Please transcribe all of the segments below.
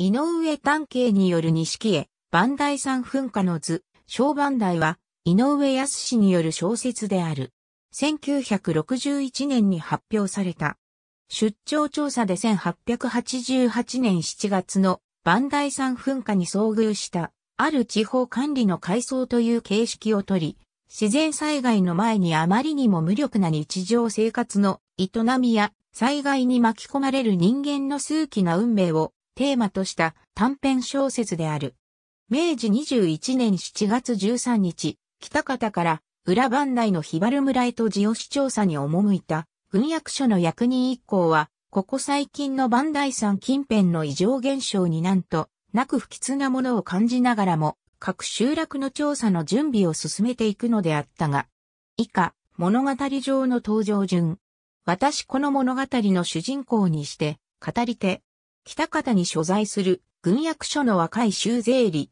井上探偵による錦絵、万代山噴火の図、小万代は、井上康による小説である。1961年に発表された。出張調査で1888年7月の万代山噴火に遭遇した、ある地方管理の改装という形式をとり、自然災害の前にあまりにも無力な日常生活の営みや災害に巻き込まれる人間の数奇な運命をテーマとした短編小説である。明治21年7月13日、北方から裏番内のひばる村へと地押し調査に赴いた軍役所の役人一行は、ここ最近の磐梯山近辺の異常現象になんとなく不吉なものを感じながらも、各集落の調査の準備を進めていくのであったが、以下、物語上の登場順。私この物語の主人公にして、語り手、北方に所在する軍役所の若い州税理。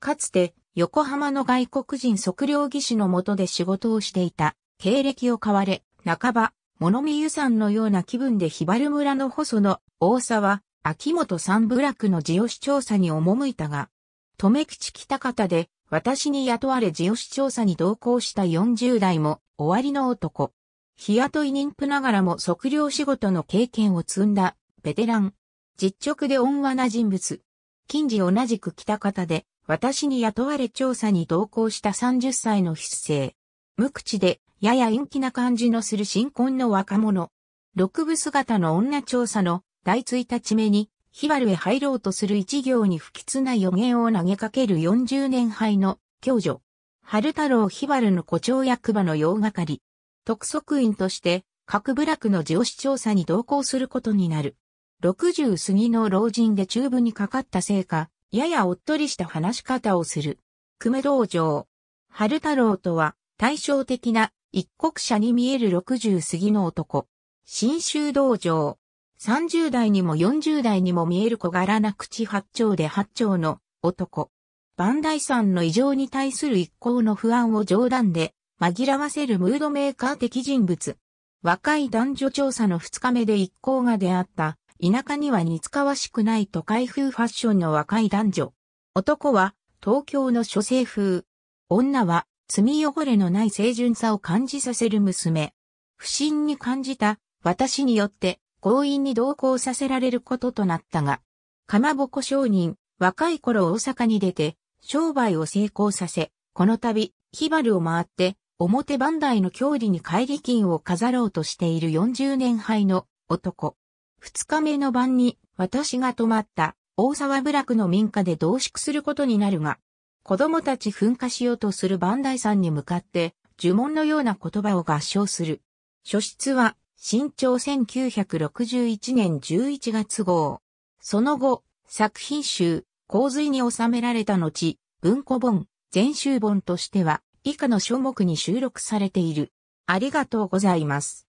かつて横浜の外国人測量技師のもとで仕事をしていた経歴を買われ、半ば、物見湯んのような気分でひばる村の細野、大沢、秋元三部落の地吉調査に赴いたが、留吉北方で私に雇われ地吉調査に同行した40代も終わりの男。日雇い妊婦ながらも測量仕事の経験を積んだベテラン実直で温和な人物。近似同じく北方で、私に雇われ調査に同行した30歳の筆生。無口で、やや陰気な感じのする新婚の若者。六部姿の女調査の第一日目に、ヒバルへ入ろうとする一行に不吉な予言を投げかける40年配の教女。春太郎ヒバルの誇張役場の用係。特則員として、各部落の上司調査に同行することになる。60過ぎの老人で中部にかかったせいか、ややおっとりした話し方をする。久米道場。春太郎とは、対照的な一国者に見える60過ぎの男。新州道場。30代にも40代にも見える小柄な口八丁で八丁の男。万代さんの異常に対する一行の不安を冗談で紛らわせるムードメーカー的人物。若い男女調査の2日目で一行が出会った田舎には似つかわしくない都会風ファッションの若い男女。男は東京の諸生風。女は罪汚れのない清純さを感じさせる娘。不審に感じた私によって強引に同行させられることとなったが、かまぼこ商人、若い頃大阪に出て商売を成功させ、この度、ヒバルを回って、表番台の郷里に帰り金を飾ろうとしている40年配の男。二日目の晩に私が泊まった大沢部落の民家で同宿することになるが、子供たち噴火しようとする万代山に向かって呪文のような言葉を合唱する。書室は新潮1961年11月号。その後、作品集、洪水に収められた後、文庫本、全集本としては以下の書目に収録されている。ありがとうございます。